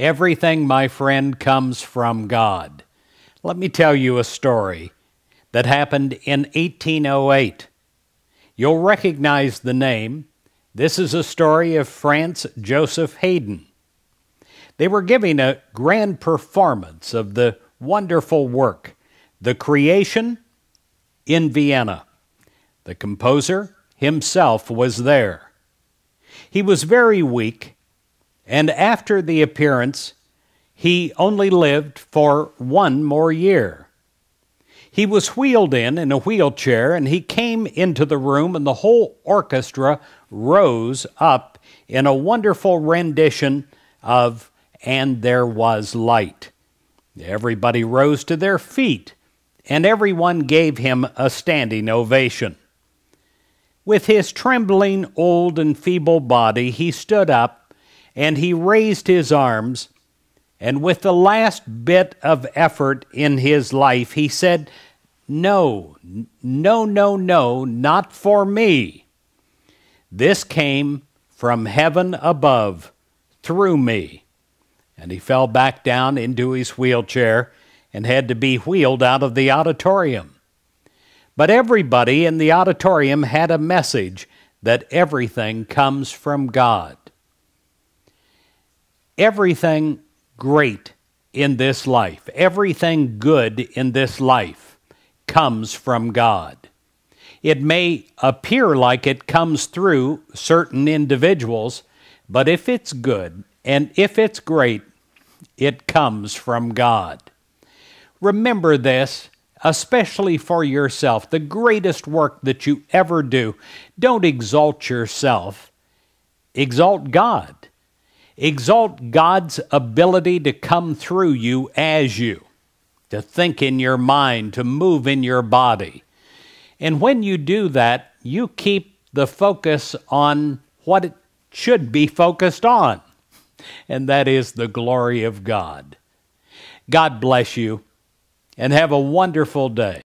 Everything, my friend, comes from God. Let me tell you a story that happened in 1808. You'll recognize the name. This is a story of France Joseph Haydn. They were giving a grand performance of the wonderful work, The Creation in Vienna. The composer himself was there. He was very weak and after the appearance, he only lived for one more year. He was wheeled in in a wheelchair, and he came into the room, and the whole orchestra rose up in a wonderful rendition of And There Was Light. Everybody rose to their feet, and everyone gave him a standing ovation. With his trembling, old, and feeble body, he stood up and he raised his arms, and with the last bit of effort in his life, he said, No, no, no, no, not for me. This came from heaven above through me. And he fell back down into his wheelchair and had to be wheeled out of the auditorium. But everybody in the auditorium had a message that everything comes from God everything great in this life, everything good in this life comes from God. It may appear like it comes through certain individuals, but if it's good and if it's great, it comes from God. Remember this, especially for yourself. The greatest work that you ever do, don't exalt yourself, exalt God. Exalt God's ability to come through you as you, to think in your mind, to move in your body. And when you do that, you keep the focus on what it should be focused on, and that is the glory of God. God bless you, and have a wonderful day.